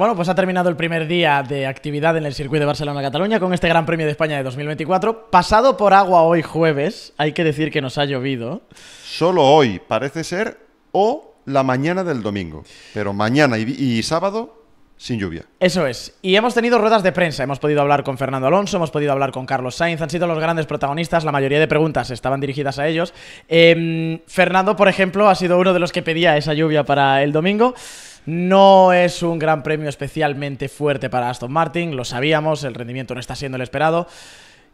Bueno, pues ha terminado el primer día de actividad en el circuito de Barcelona-Cataluña con este Gran Premio de España de 2024. Pasado por agua hoy jueves, hay que decir que nos ha llovido. Solo hoy, parece ser, o la mañana del domingo. Pero mañana y, sábado sin lluvia. Eso es. Y hemos tenido ruedas de prensa. Hemos podido hablar con Fernando Alonso, hemos podido hablar con Carlos Sainz. Han sido los grandes protagonistas. La mayoría de preguntas estaban dirigidas a ellos. Em, Fernando, por ejemplo, ha sido uno de los que pedía esa lluvia para el domingo. No es un gran premio especialmente fuerte para Aston Martin, lo sabíamos, el rendimiento no está siendo el esperado.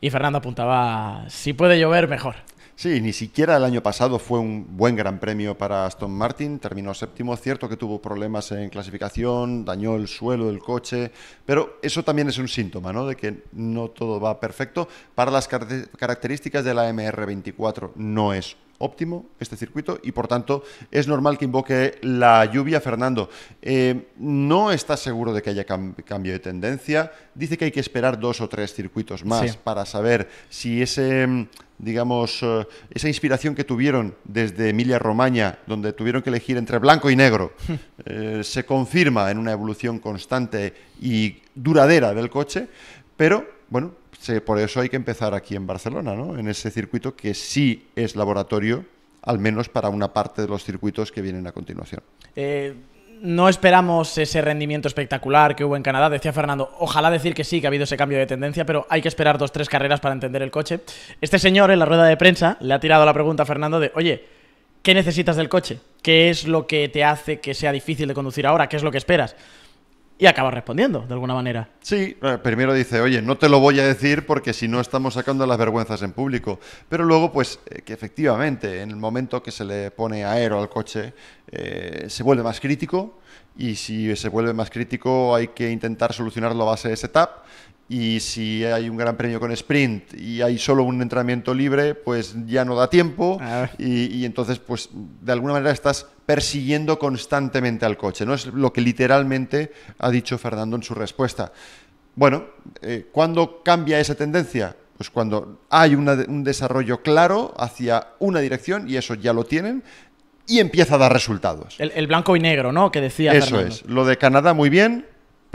Y Fernando apuntaba, si puede llover, mejor. Sí, ni siquiera el año pasado fue un buen gran premio para Aston Martin, terminó séptimo, cierto que tuvo problemas en clasificación, dañó el suelo del coche, pero eso también es un síntoma, ¿no? De que no todo va perfecto. Para las características de la MR24 no es óptimo este circuito y por tanto es normal que invoque la lluvia Fernando. Eh, no está seguro de que haya cambio de tendencia. Dice que hay que esperar dos o tres circuitos más para saber si ese mm, digamos, eh, esa inspiración que tuvieron desde Emilia-Romaña, donde tuvieron que elegir entre blanco y negro, eh, se confirma en una evolución constante y duradera del coche, pero bueno, por eso hay que empezar aquí en Barcelona, ¿no? en ese circuito que sí es laboratorio, al menos para una parte de los circuitos que vienen a continuación. Eh, no esperamos ese rendimiento espectacular que hubo en Canadá, decía Fernando. Ojalá decir que sí, que ha habido ese cambio de tendencia, pero hay que esperar dos, tres carreras para entender el coche. Este señor en la rueda de prensa le ha tirado la pregunta a Fernando de, oye, ¿qué necesitas del coche? ¿Qué es lo que te hace que sea difícil de conducir ahora? ¿Qué es lo que esperas? y acaba respondiendo de alguna manera. Sí, eh, primero dice, oye, no te lo voy a decir porque si no estamos sacando las vergüenzas en público. Pero luego, pues, eh, que efectivamente, en el momento que se le pone aero al coche, eh, se vuelve más crítico y si se vuelve más crítico hay que intentar solucionarlo a base de setup y si hay un gran premio con sprint y hay solo un entrenamiento libre, pues ya no da tiempo y, entonces pues de alguna manera estás persiguiendo constantemente al coche, ¿no? Es lo que literalmente ha dicho Fernando en su respuesta. Bueno, eh, ¿cuándo cambia esa tendencia? Pues cuando hay un desarrollo claro hacia una dirección, y eso ya lo tienen, y empieza a dar resultados. El, blanco y negro, ¿no? Que decía. Eso es. Lo de Canadá muy bien,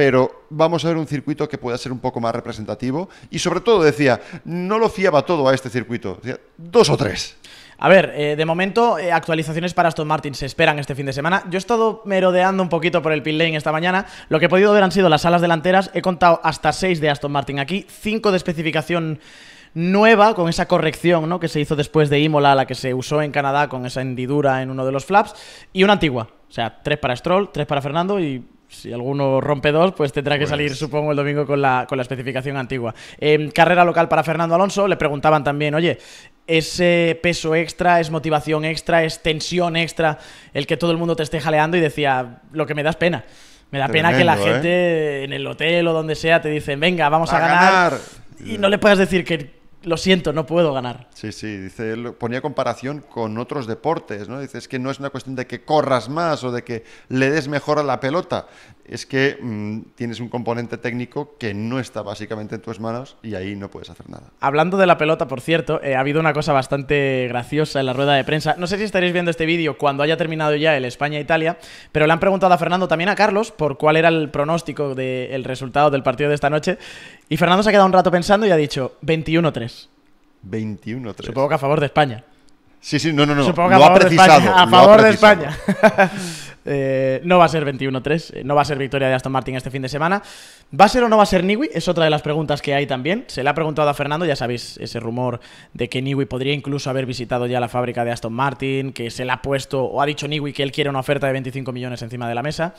pero vamos a ver un circuito que pueda ser un poco más representativo. Y sobre todo, decía, no lo fiaba todo a este circuito, dos o tres. A ver, eh, de momento eh, actualizaciones para Aston Martin se esperan este fin de semana. Yo he estado merodeando un poquito por el pit lane esta mañana. Lo que he podido ver han sido las alas delanteras. He contado hasta seis de Aston Martin aquí, cinco de especificación nueva con esa corrección ¿no? que se hizo después de Imola, la que se usó en Canadá con esa hendidura en uno de los flaps, y una antigua. O sea, tres para Stroll, tres para Fernando y si alguno rompe dos, pues tendrá que pues. salir, supongo, el domingo con la, especificación antigua. Em, carrera local para Fernando Alonso. Le preguntaban también, oye, ese peso extra, es motivación extra, es tensión extra el que todo el mundo te esté jaleando? Y decía, lo que me das pena. Me da pena que la ¿eh? gente en el hotel o donde sea te dicen, venga, vamos a, ganar. ganar. Y no le puedas decir que lo siento, no puedo ganar. Sí, sí, dice, ponía comparación con otros deportes, ¿no? Dice, es que no es una cuestión de que corras más o de que le des mejor a la pelota, es que mm, tienes un componente técnico que no está básicamente en tus manos y ahí no puedes hacer nada. Hablando de la pelota, por cierto, eh, ha habido una cosa bastante graciosa en la rueda de prensa. No sé si estaréis viendo este vídeo cuando haya terminado ya el España-Italia, pero le han preguntado a Fernando también a Carlos por cuál era el pronóstico del resultado del partido de esta noche. Y Fernando se ha quedado un rato pensando y ha dicho 21-3. 21-3. Supongo que a favor de España. Sí, sí, no, no, no. Supongo a favor De España. A favor de España. Eh, no va a ser 21-3, eh, no va a ser victoria de Aston Martin este fin de semana. ¿Va a ser o no va a ser Niwi? Es otra de las preguntas que hay también. Se le ha preguntado a Fernando, ya sabéis, ese rumor de que Niwi podría incluso haber visitado ya la fábrica de Aston Martin, que se le ha puesto o ha dicho Niwi que él quiere una oferta de 25 millones encima de la mesa.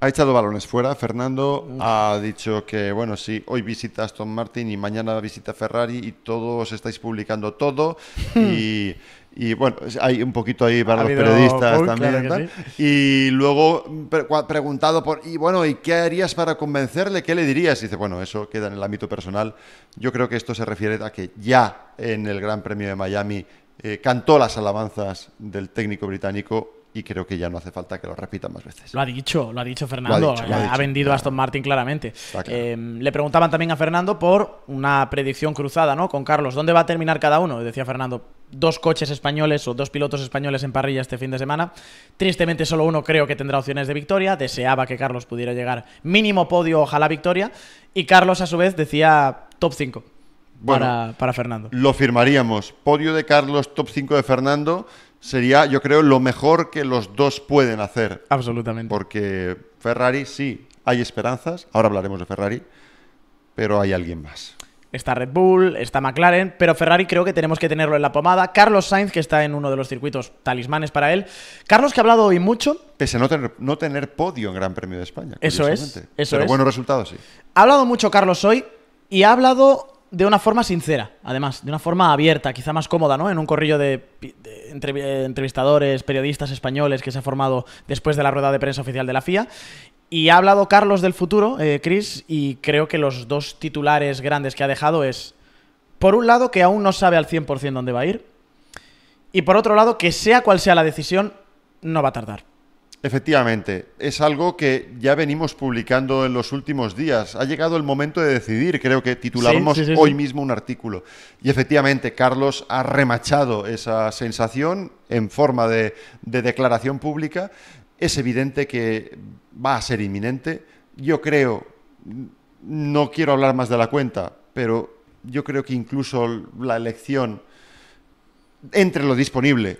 Ha echado balones fuera. Fernando ha dicho que, bueno, sí, hoy visita Aston Martin y mañana visita Ferrari y todos estáis publicando todo. Hmm. Y y bueno, hay un poquito ahí para los periodistas también. Y luego preguntado por, y bueno, ¿y qué harías para convencerle? ¿Qué le dirías? Y dice, bueno, eso queda en el ámbito personal. Yo creo que esto se refiere a que ya en el Gran Premio de Miami eh, cantó las alabanzas del técnico británico y creo que ya no hace falta que lo repita más veces. Lo ha dicho, lo ha dicho Fernando, ha, vendido a Aston Martin claramente. Eh, le preguntaban también a Fernando por una predicción cruzada, ¿no? Con Carlos, ¿dónde va a terminar cada uno? Decía Fernando, dos coches españoles o dos pilotos españoles en parrilla este fin de semana. Tristemente solo uno creo que tendrá opciones de victoria, deseaba que Carlos pudiera llegar mínimo podio, ojalá victoria, y Carlos a su vez decía top 5. para, para Fernando. Lo firmaríamos. Podio de Carlos, top 5 de Fernando sería, yo creo, lo mejor que los dos pueden hacer. Absolutamente. Porque Ferrari sí, hay esperanzas, ahora hablaremos de Ferrari, pero hay alguien más. Está Red Bull, está McLaren, pero Ferrari creo que tenemos que tenerlo en la pomada. Carlos Sainz, que está en uno de los circuitos talismanes para él. Carlos, que ha hablado hoy mucho. Pese a no tener, no tener podio en Gran Premio de España. Eso es. Eso pero buenos resultados, sí. Ha hablado mucho Carlos hoy y ha hablado de una forma sincera, además, de una forma abierta, quizá más cómoda, ¿no? En un corrillo de, eh, entrevistadores, periodistas españoles que se ha formado después de la rueda de prensa oficial de la FIA. Y ha hablado Carlos del futuro, eh, Chris, y creo que los dos titulares grandes que ha dejado es, por un lado, que aún no sabe al 100% dónde va a ir, y por otro lado, que sea cual sea la decisión, no va a tardar. Efectivamente, es algo que ya venimos publicando en los últimos días. Ha llegado el momento de decidir, creo que titulamos hoy mismo un artículo. Y efectivamente, Carlos ha remachado esa sensación en forma de declaración pública. Es evidente que va a ser inminente. Yo creo, no quiero hablar más de la cuenta, pero yo creo que incluso la elección entre lo disponible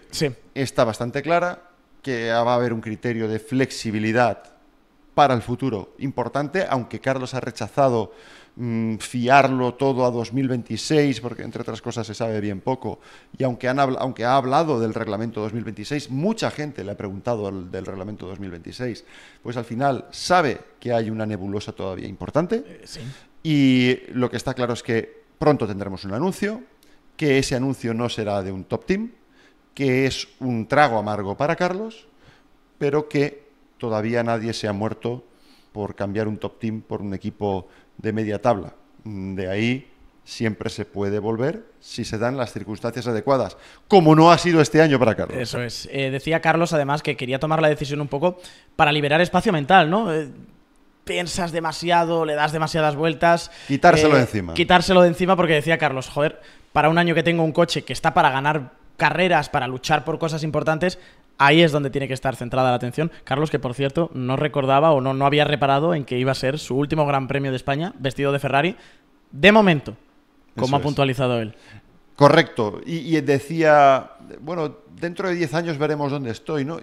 está bastante clara que va a haber un criterio de flexibilidad para el futuro importante, aunque Carlos ha rechazado mm, fiarlo todo a 2026, porque entre otras cosas se sabe bien poco, y aunque, ha hablado del reglamento 2026, mucha gente le ha preguntado del reglamento 2026, pues al final sabe que hay una nebulosa todavía importante, eh, y lo que está claro es que pronto tendremos un anuncio, que ese anuncio no será de un top team, que es un trago amargo para Carlos, pero que todavía nadie se ha muerto por cambiar un top team por un equipo de media tabla. De ahí siempre se puede volver si se dan las circunstancias adecuadas, como no ha sido este año para Carlos. Eso es. Eh, decía Carlos además que quería tomar la decisión un poco para liberar espacio mental, ¿no? Eh, piensas demasiado, le das demasiadas vueltas. Quitárselo eh, de encima. Quitárselo de encima porque decía Carlos, joder, para un año que tengo un coche que está para ganar carreras para luchar por cosas importantes, ahí es donde tiene que estar centrada la atención. Carlos, que por cierto, no recordaba o no, no había reparado en que iba a ser su último Gran Premio de España vestido de Ferrari, de momento, como ha puntualizado él. Correcto. Y, decía, bueno, dentro de 10 años veremos dónde estoy, ¿no?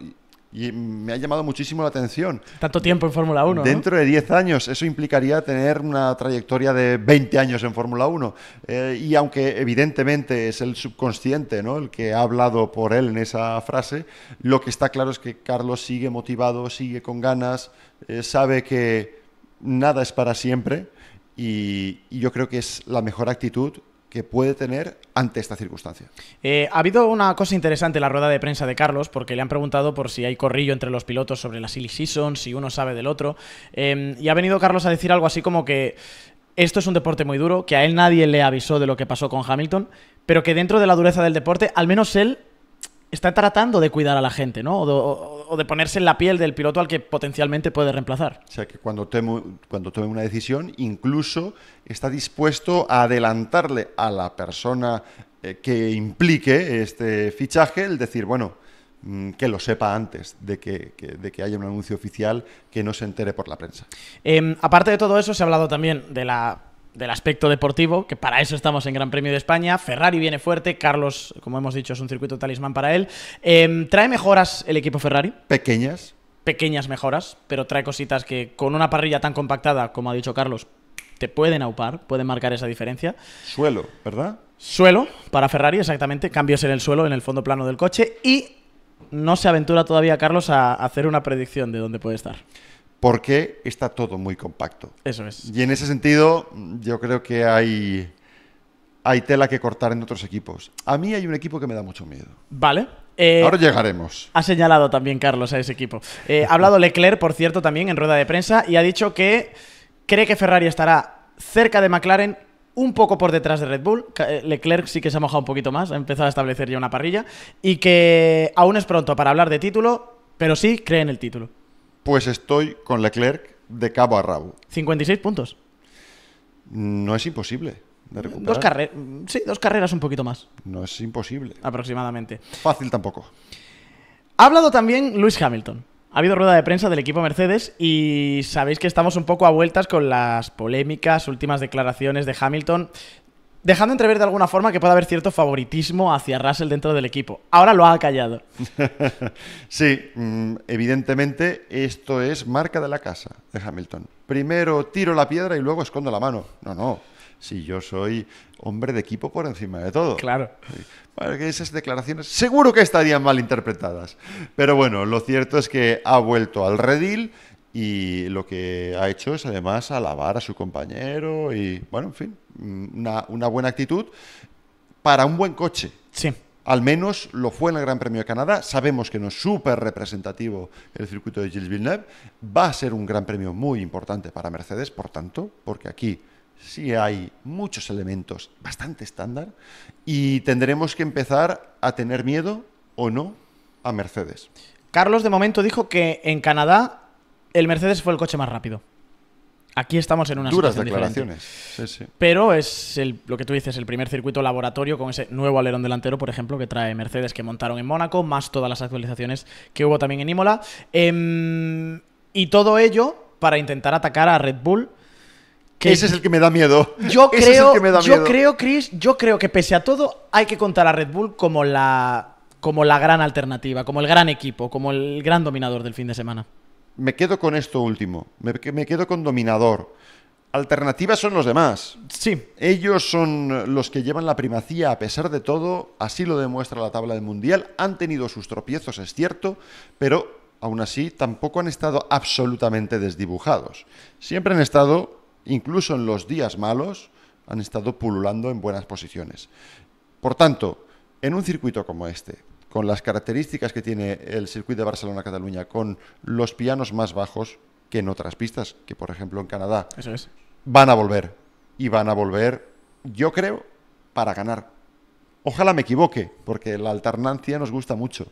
y me ha llamado muchísimo la atención. Tanto tiempo en Fórmula 1. Dentro de 10 años, eso implicaría tener una trayectoria de 20 años en Fórmula 1. Eh, y aunque evidentemente es el subconsciente ¿no? el que ha hablado por él en esa frase, lo que está claro es que Carlos sigue motivado, sigue con ganas, eh, sabe que nada es para siempre y yo creo que es la mejor actitud que puede tener ante esta circunstancia. Eh, ha habido una cosa interesante en la rueda de prensa de Carlos, porque le han preguntado por si hay corrillo entre los pilotos sobre la silly season, si uno sabe del otro, em, y ha venido Carlos a decir algo así como que esto es un deporte muy duro, que a él nadie le avisó de lo que pasó con Hamilton, pero que dentro de la dureza del deporte, al menos él está tratando de cuidar a la gente, ¿no? O de, ponerse en la piel del piloto al que potencialmente puede reemplazar. O sea, que cuando tome, cuando una decisión, incluso está dispuesto a adelantarle a la persona eh, que implique este fichaje el decir, bueno, mm, que lo sepa antes de que, haya un anuncio oficial que no se entere por la prensa. Em, aparte de todo eso, se ha hablado también de la del aspecto deportivo, que para eso estamos en Gran Premio de España. Ferrari viene fuerte, Carlos, como hemos dicho, es un circuito talismán para él. Em, ¿Trae mejoras el equipo Ferrari? Pequeñas. Pequeñas mejoras, pero trae cositas que con una parrilla tan compactada, como ha dicho Carlos, te pueden aupar, pueden marcar esa diferencia. Suelo, ¿verdad? Suelo para Ferrari, exactamente. Cambios en el suelo, en el fondo plano del coche. Y no se aventura todavía Carlos a hacer una predicción de dónde puede estar porque está todo muy compacto. Eso es. Y en ese sentido, yo creo que hay, tela que cortar en otros equipos. A mí hay un equipo que me da mucho miedo. Vale. Ahora eh, llegaremos. Ha señalado también Carlos a ese equipo. Eh, ha hablado Leclerc, por cierto, también en rueda de prensa y ha dicho que cree que Ferrari estará cerca de McLaren, un poco por detrás de Red Bull. Eh, Leclerc sí que se ha mojado un poquito más, ha empezado a establecer ya una parrilla y que aún es pronto para hablar de título, pero sí cree en el título. Pues estoy con Leclerc de cabo a rabo. 56 puntos. No es imposible. De dos, carreras sí, dos carreras un poquito más. No es imposible. Aproximadamente. Fácil tampoco. Ha hablado también Luis Hamilton. Ha habido rueda de prensa del equipo Mercedes y sabéis que estamos un poco a vueltas con las polémicas últimas declaraciones de Hamilton dejando entrever de alguna forma que puede haber cierto favoritismo hacia Russell dentro del equipo. Ahora lo ha callado. sí, mm, evidentemente esto es marca de la casa de Hamilton. Primero tiro la piedra y luego escondo la mano. No, no. Si yo soy hombre de equipo por encima de todo. Claro. Bueno, que esas declaraciones seguro que estarían mal interpretadas. Pero bueno, lo cierto es que ha vuelto al redil y lo que ha hecho es además alabar a su compañero y, bueno, en fin, mm, una, buena actitud para un buen coche. Sí. Al menos lo fue en el Gran Premio de Canadá. Sabemos que no es súper representativo el circuito de Gilles Villeneuve. Va a ser un gran premio muy importante para Mercedes, por tanto, porque aquí sí hay muchos elementos bastante estándar y tendremos que empezar a tener miedo o no a Mercedes. Carlos de momento dijo que en Canadá el Mercedes fue el coche más rápido. Aquí estamos en unas Duras declaraciones. Pero es lo que tú dices, el primer circuito laboratorio con ese nuevo alerón delantero, por ejemplo, que trae Mercedes que montaron en Mónaco, más todas las actualizaciones que hubo también en Imola. Em, y todo ello para intentar atacar a Red Bull. Ese es el que me da miedo. Yo creo, yo creo, Chris, yo creo que pese a todo hay que contar a Red Bull como la, como la gran alternativa, como el gran equipo, como el gran dominador del fin de semana me quedo con esto último. Me, quedo con dominador. Alternativas son los demás. Sí. Ellos son los que llevan la primacía a pesar de todo. Así lo demuestra la tabla del Mundial. Han tenido sus tropiezos, es cierto, pero aún así tampoco han estado absolutamente desdibujados. Siempre han estado, incluso en los días malos, han estado pululando en buenas posiciones. Por tanto, en un circuito como este, con las características que tiene el circuito de Barcelona-Cataluña, con los pianos más bajos que en otras pistas, que por ejemplo en Canadá, Eso es. van a volver. Y van a volver, yo creo, para ganar. Ojalá me equivoque, porque la alternancia nos gusta mucho,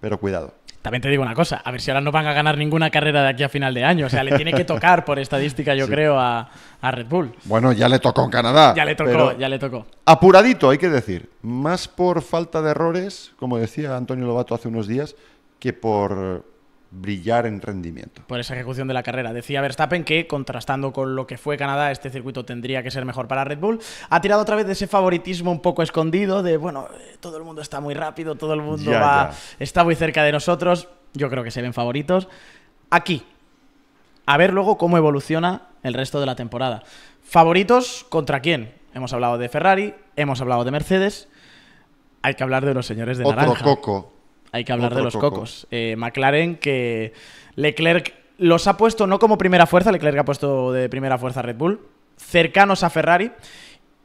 pero cuidado. También te digo una cosa, a ver si ahora no van a ganar ninguna carrera de aquí a final de año. O sea, le tiene que tocar por estadística, yo creo, a, a, Red Bull. Bueno, ya le tocó en Canadá. Ya le tocó, ya le tocó. Apuradito, hay que decir. Más por falta de errores, como decía Antonio Lobato hace unos días, que por brillar en rendimiento. Por esa ejecución de la carrera. Decía Verstappen que, contrastando con lo que fue Canadá, este circuito tendría que ser mejor para Red Bull. Ha tirado otra vez de ese favoritismo un poco escondido, de, bueno, eh, todo el mundo está muy rápido, todo el mundo está muy cerca de nosotros. Yo creo que se ven favoritos. Aquí, a ver luego cómo evoluciona el resto de la temporada. Favoritos contra quién? Hemos hablado de Ferrari, hemos hablado de Mercedes. Hay que hablar de los señores de Otro naranja. Hay que hablar de los cocos. Eh, McLaren que Leclerc los ha puesto no como primera fuerza, Leclerc ha puesto de primera fuerza a Red Bull, cercanos a Ferrari.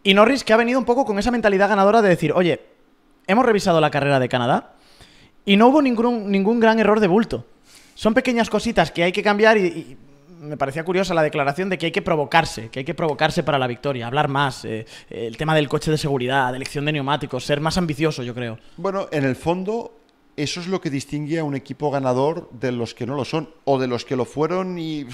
Y Norris que ha venido un poco con esa mentalidad ganadora de decir, oye, hemos revisado la carrera de Canadá y no hubo ningún, ningún gran error de bulto. Son pequeñas cositas que hay que cambiar y, me parecía curiosa la declaración de que hay que provocarse, que hay que provocarse para la victoria, hablar más, eh, el tema del coche de seguridad, de elección de neumáticos, ser más ambicioso, yo creo. Bueno, en el fondo eso es lo que distingue a un equipo ganador de los que no lo son o de los que lo fueron y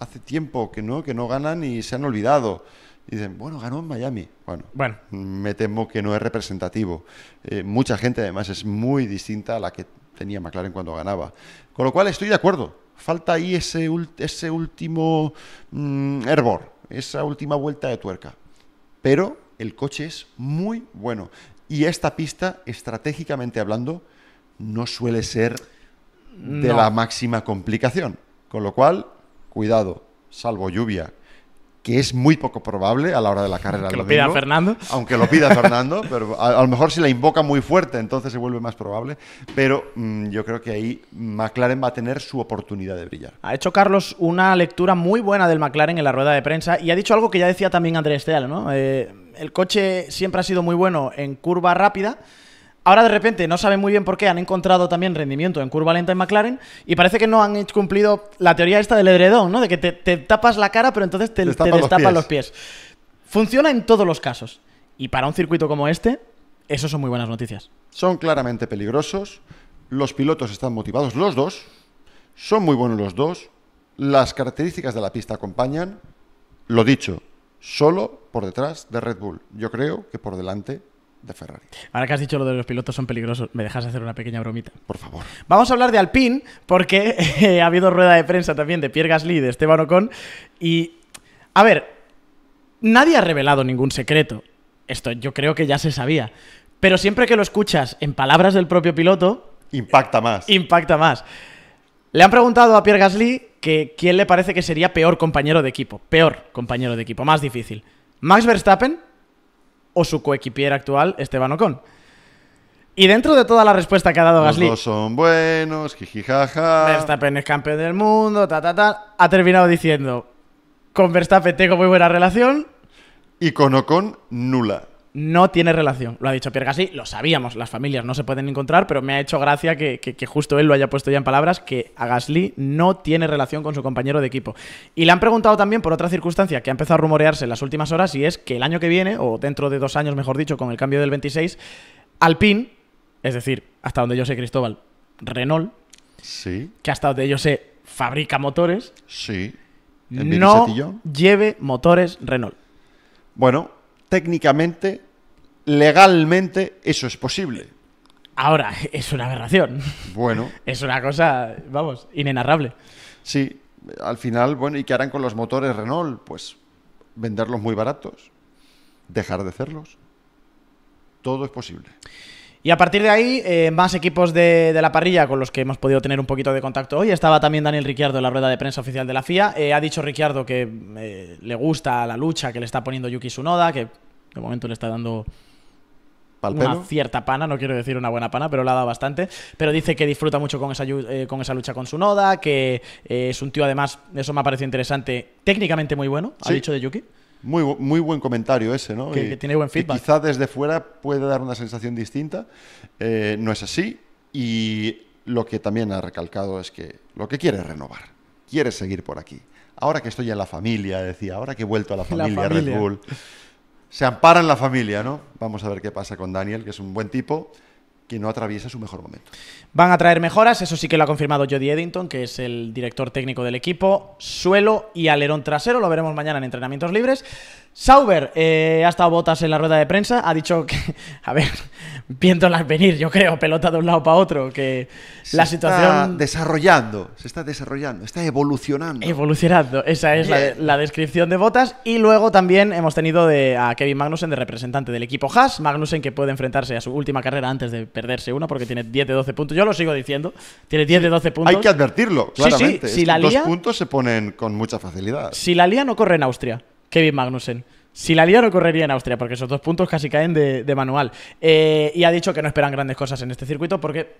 hace tiempo que no, que no ganan y se han olvidado. Y dicen, bueno, ganó en Miami. Bueno, me temo que no es representativo. Eh, mucha gente además es muy distinta a la que tenía McLaren cuando ganaba. Con lo cual estoy de acuerdo. Falta ahí ese, ese último error, mm, hervor, esa última vuelta de tuerca. Pero el coche es muy bueno. Y esta pista, estratégicamente hablando, no suele ser de la máxima complicación. Con lo cual, cuidado, salvo lluvia, que es muy poco probable a la hora de la carrera. Aunque lo pida Fernando. Aunque lo pida Fernando, pero a, lo mejor si la invoca muy fuerte, entonces se vuelve más probable. Pero mm, yo creo que ahí McLaren va a tener su oportunidad de brillar. Ha hecho Carlos una lectura muy buena del McLaren en la rueda de prensa y ha dicho algo que ya decía también Andrés Teal, eh, el coche siempre ha sido muy bueno en curva rápida Ahora de repente no saben muy bien por qué han encontrado también rendimiento en curva lenta en McLaren y parece que no han cumplido la teoría esta del edredón, ¿no? De que te, tapas la cara pero entonces te, destapan, los, pies. Funciona en todos los casos. Y para un circuito como este, eso son muy buenas noticias. Son claramente peligrosos, los pilotos están motivados, los dos, son muy buenos los dos, las características de la pista acompañan, lo dicho, solo por detrás de Red Bull. Yo creo que por delante de Ferrari. Ahora que has dicho lo de los pilotos son peligrosos, me dejas hacer una pequeña bromita. Por favor. Vamos a hablar de Alpine porque eh, ha habido rueda de prensa también de Pierre Gasly y de Esteban Ocon y a ver, nadie ha revelado ningún secreto. Esto yo creo que ya se sabía, pero siempre que lo escuchas en palabras del propio piloto impacta más. Impacta más. Le han preguntado a Pierre Gasly que quién le parece que sería peor compañero de equipo, peor compañero de equipo, más difícil. Max Verstappen o su coequipier actual, Esteban Ocon. Y dentro de toda la respuesta que ha dado Los Gasly. Dos son buenos, jijijaja. Verstappen es campeón del mundo, ta, ta, ta. Ha terminado diciendo: Con Verstappen tengo muy buena relación. Y con Ocon, nula no tiene relación. Lo ha dicho Pierre Gasly, lo sabíamos, las familias no se pueden encontrar, pero me ha hecho gracia que, justo él lo haya puesto ya en palabras, que a Gasly no tiene relación con su compañero de equipo. Y le han preguntado también por otra circunstancia que ha empezado a rumorearse en las últimas horas, y es que el año que viene, o dentro de dos años mejor dicho, con el cambio del 26, Alpine, es decir, hasta donde yo sé Cristóbal, Renault, sí. que hasta donde yo sé fabrica motores, sí. no lleve motores Renault. Bueno, técnicamente, legalmente, eso es posible. Ahora, es una aberración. Bueno. Es una cosa, vamos, inenarrable. Sí, al final, bueno, ¿y qué harán con los motores Renault? Pues venderlos muy baratos, dejar de hacerlos. Todo es posible. Y a partir de ahí, eh, más equipos de, la parrilla con los que hemos podido tener un poquito de contacto hoy. Estaba también Daniel Ricciardo en la rueda de prensa oficial de la FIA. Eh, ha dicho Ricciardo que eh, le gusta la lucha que le está poniendo Yuki Tsunoda, que de momento le está dando una cierta pana, no quiero decir una buena pana, pero la ha dado bastante. Pero dice que disfruta mucho con esa, eh, con esa lucha con su noda, que eh, es un tío, además, eso me ha parecido interesante, técnicamente muy bueno, ha dicho de Yuki. Muy, muy buen comentario ese, ¿no? Que, tiene buen feedback. Quizá desde fuera puede dar una sensación distinta. Eh, no es así. Y lo que también ha recalcado es que lo que quiere es renovar. Quiere seguir por aquí. Ahora que estoy en la familia, decía, ahora que he vuelto a la familia. Red Bull se ampara en la familia, ¿no? Vamos a ver qué pasa con Daniel, que es un buen tipo que no atraviesa su mejor momento. Van a traer mejoras, eso sí que lo ha confirmado Jody Eddington, que es el director técnico del equipo, suelo y alerón trasero, lo veremos mañana en entrenamientos libres. Sauber eh, ha estado botas en la rueda de prensa, ha dicho que, a ver, viéndolas venir, yo creo, pelota de un lado para otro, que la situación... Está desarrollando, se está desarrollando, está evolucionando. Evolucionando, esa es la, descripción de botas. Y luego también hemos tenido de, a Kevin Magnussen de representante del equipo Haas, Magnussen que puede enfrentarse a su última carrera antes de perderse una, porque tiene 10 de 12 puntos, yo lo sigo diciendo, tiene 10 de 12 puntos. Hay que advertirlo, claramente, si la puntos se ponen con mucha facilidad. Si la lía no corre en Austria. Kevin Magnussen. Si la liga no correría en Austria, porque esos dos puntos casi caen de, manual. Eh, y ha dicho que no esperan grandes cosas en este circuito porque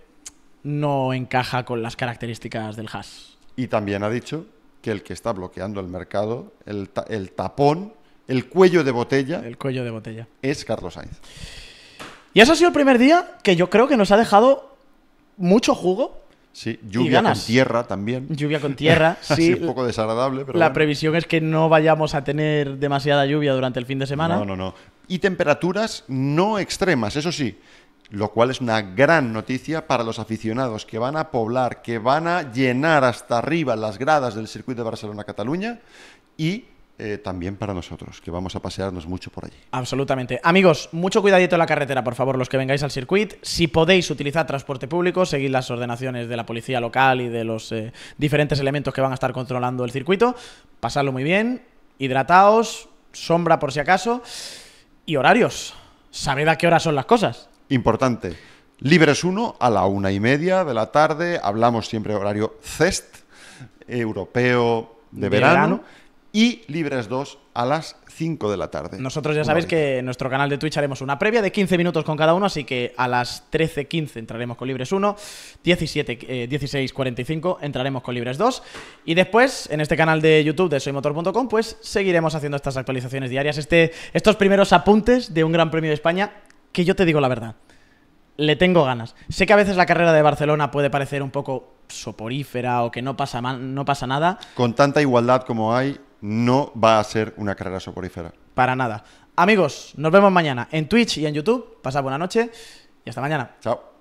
no encaja con las características del Haas. Y también ha dicho que el que está bloqueando el mercado, el, el tapón, el cuello de botella. El cuello de botella. Es Carlos Sainz. Y eso ha sido el primer día que yo creo que nos ha dejado mucho jugo Sí, lluvia con tierra también. Lluvia con tierra, sí. un poco desagradable, pero. La previsión es que no vayamos a tener demasiada lluvia durante el fin de semana. No, no, no. Y temperaturas no extremas, eso sí lo cual es una gran noticia para los aficionados que van a poblar, que van a llenar hasta arriba las gradas del circuito de Barcelona-Cataluña y eh, también para nosotros, que vamos a pasearnos mucho por allí. Absolutamente. Amigos, mucho cuidadito en la carretera, por favor, los que vengáis al circuito. Si podéis utilizar transporte público, seguid las ordenaciones de la policía local y de los eh, diferentes elementos que van a estar controlando el circuito. Pasadlo muy bien, hidrataos, sombra por si acaso y horarios. Sabed a qué horas son las cosas. Importante. Libres 1 a la una y media de la tarde. Hablamos siempre horario CEST, europeo de, verano y Libres 2 a las 5 de la tarde. Nosotros ya sabéis que en nuestro canal de Twitch haremos una previa de 15 minutos con cada uno, así que a las 13.15 entraremos con Libres 1, 16.45 eh, entraremos con Libres 2 y después en este canal de YouTube de soymotor.com pues seguiremos haciendo estas actualizaciones diarias, este, estos primeros apuntes de un Gran Premio de España que yo te digo la verdad le tengo ganas. Sé que a veces la carrera de Barcelona puede parecer un poco soporífera o que no pasa, no pasa nada. Con tanta igualdad como hay, no va a ser una carrera soporífera. Para nada. Amigos, nos vemos mañana en Twitch y en YouTube. Pasad buena noche y hasta mañana. Chao.